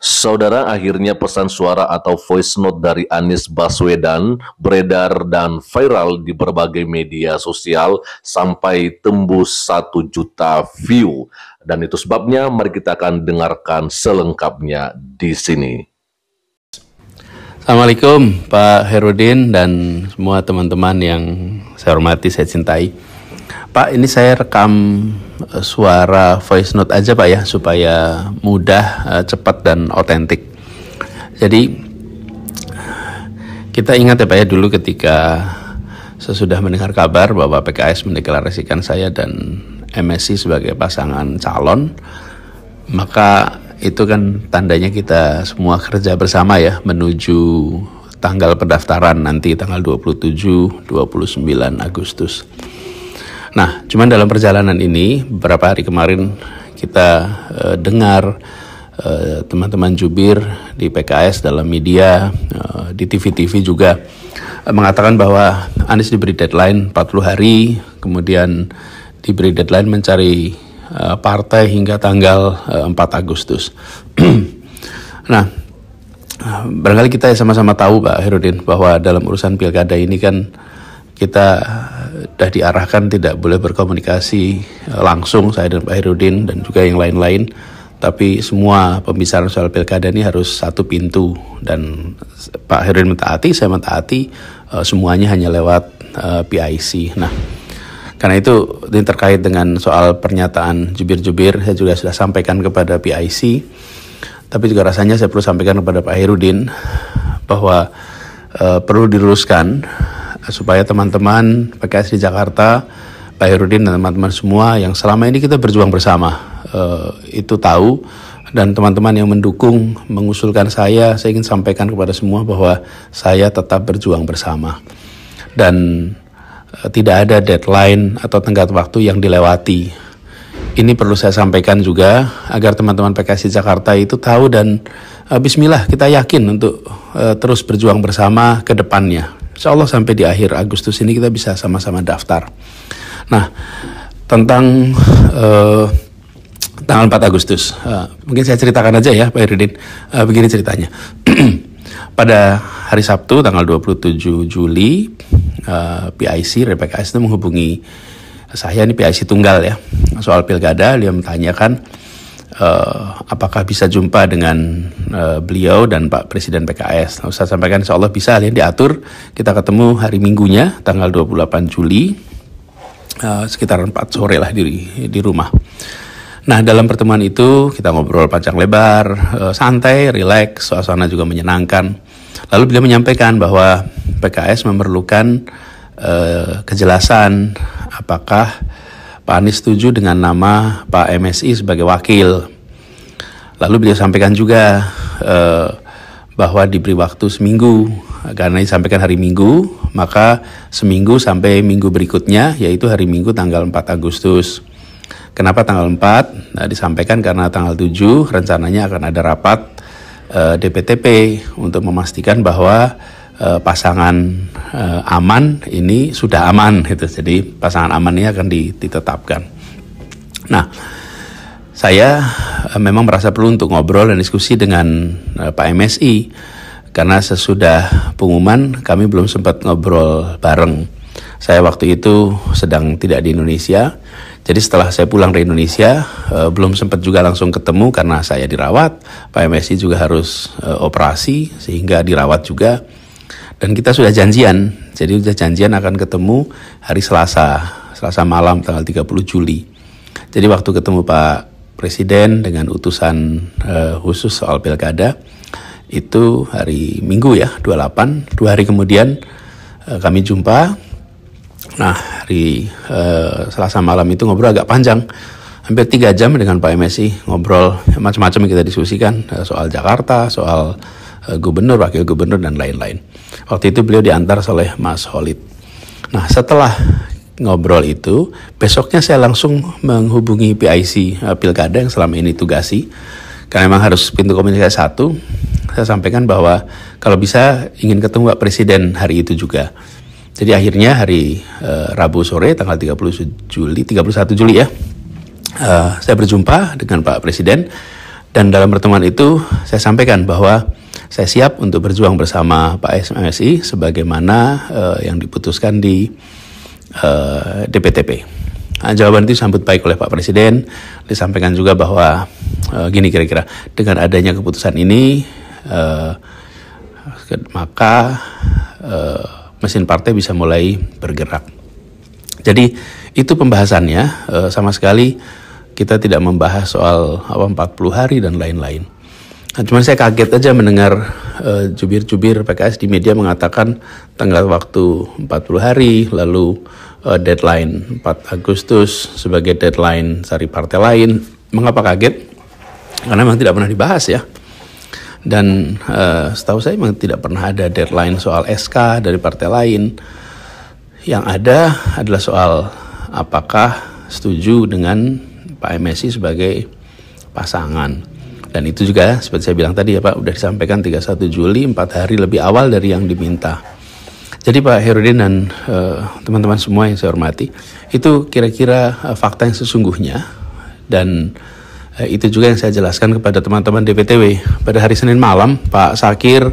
Saudara, akhirnya pesan suara atau voice note dari Anies Baswedan beredar dan viral di berbagai media sosial sampai tembus satu juta view. Dan itu sebabnya mari kita akan dengarkan selengkapnya di sini. Assalamualaikum Pak Herudin dan semua teman-teman yang saya hormati, saya cintai. Pak, ini saya rekam eh, suara voice note aja Pak ya supaya mudah, eh, cepat dan otentik. Jadi kita ingat ya Pak ya dulu ketika sesudah mendengar kabar bahwa PKS mendeklarasikan saya dan MSC sebagai pasangan calon, maka itu kan tandanya kita semua kerja bersama ya menuju tanggal pendaftaran nanti tanggal 27 29 Agustus. Nah, cuman dalam perjalanan ini beberapa hari kemarin kita uh, dengar eh, teman-teman uh, jubir di PKS dalam media uh, di TV-TV juga uh, mengatakan bahwa Anies diberi deadline 40 hari, kemudian diberi deadline mencari uh, partai hingga tanggal uh, 4 Agustus. nah, barangkali kita ya sama-sama tahu Pak Herudin bahwa dalam urusan pilkada ini kan kita sudah diarahkan tidak boleh berkomunikasi eh, langsung saya dan Pak Herudin dan juga yang lain-lain tapi semua pembicaraan soal pilkada ini harus satu pintu dan Pak Herudin mentaati, saya mentaati eh, semuanya hanya lewat eh, PIC. Nah, karena itu ini terkait dengan soal pernyataan jubir-jubir, saya juga sudah sampaikan kepada PIC. Tapi juga rasanya saya perlu sampaikan kepada Pak Herudin bahwa uh, perlu diluruskan supaya teman-teman PKS di Jakarta, Pak Herudin dan teman-teman semua yang selama ini kita berjuang bersama uh, itu tahu dan teman-teman yang mendukung mengusulkan saya, saya ingin sampaikan kepada semua bahwa saya tetap berjuang bersama dan uh, tidak ada deadline atau tenggat waktu yang dilewati. Ini perlu saya sampaikan juga agar teman-teman PKS di Jakarta itu tahu dan eh, Bismillah kita yakin untuk uh, terus berjuang bersama ke depannya Insya Allah sampai di akhir Agustus ini kita bisa sama-sama daftar. Nah, tentang uh, tanggal 4 Agustus, uh, mungkin saya ceritakan aja ya Pak Iridin, uh, eh, begini ceritanya. Pada hari Sabtu tanggal 27 Juli, uh, PIC, Rebecca itu menghubungi saya, ini PIC tunggal ya, soal pilkada, dia menanyakan, uh, apakah bisa jumpa dengan uh, beliau dan Pak Presiden PKS. Nah, saya sampaikan insya Allah bisa, ya, diatur. Kita ketemu hari Minggunya, tanggal 28 Juli, uh, sekitar 4 sore lah di, di rumah. Nah, dalam pertemuan itu kita ngobrol panjang lebar, uh, santai, rileks, suasana juga menyenangkan. Lalu beliau menyampaikan bahwa PKS memerlukan uh, kejelasan apakah Pak Anies setuju dengan nama Pak MSI sebagai wakil. Lalu beliau sampaikan juga eh, bahwa diberi waktu seminggu karena disampaikan hari Minggu, maka seminggu sampai minggu berikutnya yaitu hari Minggu tanggal 4 Agustus. Kenapa tanggal 4? Nah, disampaikan karena tanggal 7 rencananya akan ada rapat eh, DPTP untuk memastikan bahwa Eh, pasangan eh, aman ini sudah aman gitu. Jadi pasangan aman ini akan ditetapkan. Nah, saya eh, memang merasa perlu untuk ngobrol dan diskusi dengan Pak MSI karena sesudah pengumuman kami belum sempat ngobrol bareng. Saya waktu itu sedang tidak di Indonesia. Jadi setelah saya pulang dari Indonesia, belum sempat juga langsung ketemu karena saya dirawat. Pak MSI juga harus operasi sehingga dirawat juga dan kita sudah janjian. Jadi sudah janjian akan ketemu hari Selasa, Selasa malam tanggal 30 Juli. Jadi waktu ketemu Pak Presiden dengan utusan uh, khusus soal pilkada itu hari Minggu ya 28, dua hari kemudian uh, kami jumpa. Nah hari uh, Selasa malam itu ngobrol agak panjang, hampir tiga jam dengan Pak MSI ngobrol macam-macam kita diskusikan soal Jakarta, soal gubernur, wakil gubernur dan lain-lain. Waktu itu beliau diantar oleh Mas Holid. Nah setelah ngobrol itu, besoknya saya langsung menghubungi PIC eh, Pilkada yang selama ini tugasi. Karena memang harus pintu komunikasi satu, saya sampaikan bahwa kalau bisa ingin ketemu Pak Presiden hari itu juga. Jadi akhirnya hari uh, Rabu sore tanggal 30 Juli, 31 Juli ya, uh, saya berjumpa dengan Pak Presiden dan dalam pertemuan itu saya sampaikan bahwa saya siap untuk berjuang bersama Pak SMSI sebagaimana uh, yang diputuskan di uh, eh, DPTP. Nah, jawaban itu disambut baik oleh Pak Presiden. Disampaikan juga bahwa uh, gini kira-kira dengan adanya keputusan ini uh, maka uh, mesin partai bisa mulai bergerak. Jadi itu pembahasannya uh, sama sekali kita tidak membahas soal apa 40 hari dan lain-lain. Nah, cuman saya kaget aja mendengar eh, jubir-jubir uh, PKS di media mengatakan tanggal waktu 40 hari, lalu uh, deadline 4 Agustus sebagai deadline dari partai lain. Mengapa kaget? Karena memang tidak pernah dibahas ya. Dan uh, setahu saya memang tidak pernah ada deadline soal SK dari partai lain. Yang ada adalah soal apakah setuju dengan Pak msi sebagai pasangan. Dan itu juga seperti saya bilang tadi ya Pak, sudah disampaikan 31 Juli, 4 hari lebih awal dari yang diminta. Jadi Pak Herudin dan eh, teman-teman uh, semua yang saya hormati, itu kira-kira uh, fakta yang sesungguhnya dan uh, itu juga yang saya jelaskan kepada teman-teman DPTW. Pada hari Senin malam, Pak Sakir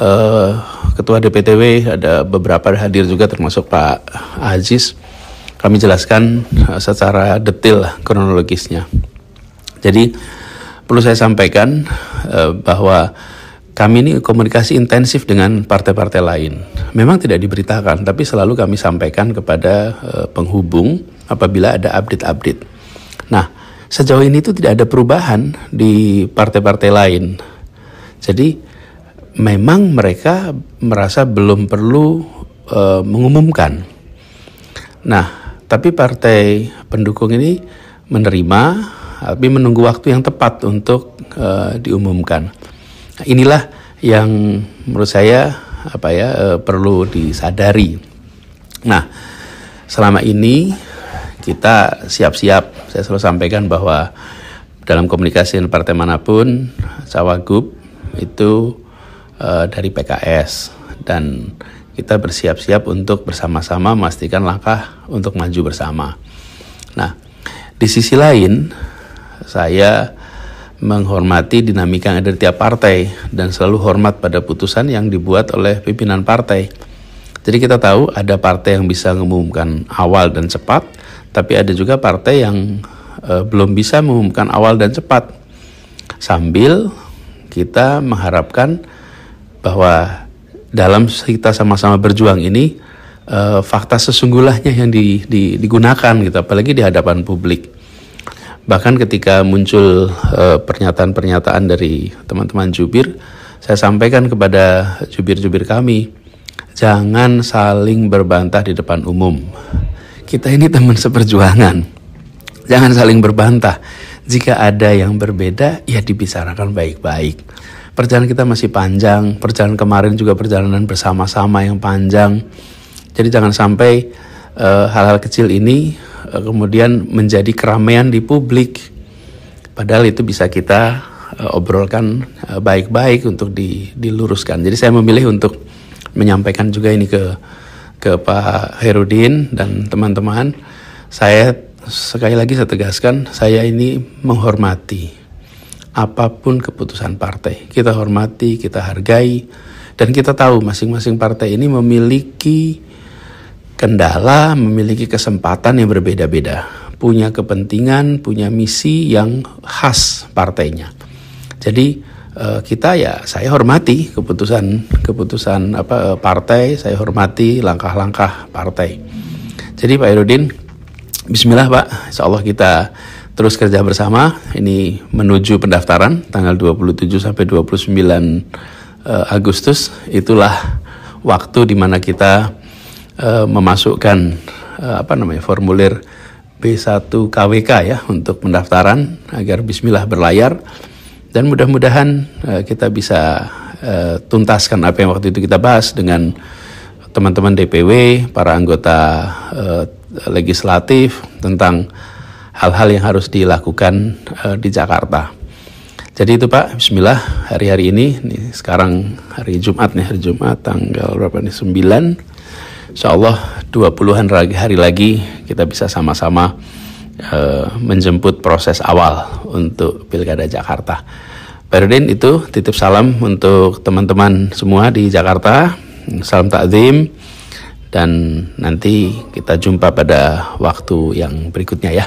uh, ketua DPTW ada beberapa hadir juga termasuk Pak Aziz kami jelaskan eh, secara detail kronologisnya. Jadi perlu saya sampaikan eh, bahwa kami ini komunikasi intensif dengan partai-partai lain. Memang tidak diberitakan, tapi selalu kami sampaikan kepada eh, penghubung apabila ada update-update. Nah, sejauh ini itu tidak ada perubahan di partai-partai lain. Jadi memang mereka merasa belum perlu mengumumkan. Nah, tapi partai pendukung ini menerima, tapi menunggu waktu yang tepat untuk uh, diumumkan. Inilah yang menurut saya apa ya uh, perlu disadari. Nah, selama ini kita siap-siap. Saya selalu sampaikan bahwa dalam komunikasi dengan partai manapun, cawagup itu uh, dari PKS dan kita bersiap-siap untuk bersama-sama memastikan langkah untuk maju bersama. Nah, di sisi lain, saya menghormati dinamika yang ada di tiap partai dan selalu hormat pada putusan yang dibuat oleh pimpinan partai. Jadi kita tahu ada partai yang bisa mengumumkan awal dan cepat, tapi ada juga partai yang e, belum bisa mengumumkan awal dan cepat. Sambil kita mengharapkan bahwa dalam kita sama-sama berjuang ini uh, fakta sesungguhnya yang di, di, digunakan gitu apalagi di hadapan publik bahkan ketika muncul pernyataan eh, pernyataan-pernyataan dari teman-teman jubir saya sampaikan kepada jubir-jubir kami jangan saling berbantah di depan umum kita ini teman seperjuangan jangan saling berbantah jika ada yang berbeda ya dibicarakan baik-baik perjalanan kita masih panjang, perjalanan kemarin juga perjalanan bersama-sama yang panjang. Jadi jangan sampai eh, hal-hal uh, kecil ini uh, kemudian menjadi keramaian di publik. Padahal itu bisa kita uh, obrolkan baik-baik uh, untuk di, diluruskan. Jadi saya memilih untuk menyampaikan juga ini ke ke Pak Herudin dan teman-teman. Saya sekali lagi saya tegaskan, saya ini menghormati apapun keputusan partai. Kita hormati, kita hargai, dan kita tahu masing-masing partai ini memiliki kendala, memiliki kesempatan yang berbeda-beda, punya kepentingan, punya misi yang khas partainya. Jadi eh, kita ya saya hormati keputusan keputusan apa eh, partai, saya hormati langkah-langkah partai. Jadi Pak Irudin, Bismillah Pak, Insya Allah kita terus kerja bersama ini menuju pendaftaran tanggal 27 sampai 29 uh, eh, Agustus itulah waktu di mana kita uh, memasukkan uh, apa namanya formulir B1 KWK ya untuk pendaftaran agar bismillah berlayar dan mudah-mudahan uh, kita bisa uh, tuntaskan apa yang waktu itu kita bahas dengan teman-teman DPW, para anggota uh, legislatif tentang hal-hal yang harus dilakukan uh, di Jakarta. Jadi itu Pak, Bismillah hari-hari ini, nih, sekarang hari Jumat nih, hari Jumat tanggal berapa nih, 9. Insya Allah 20-an hari lagi kita bisa sama-sama uh, menjemput proses awal untuk Pilkada Jakarta. Perudin itu titip salam untuk teman-teman semua di Jakarta, salam takzim dan nanti kita jumpa pada waktu yang berikutnya ya.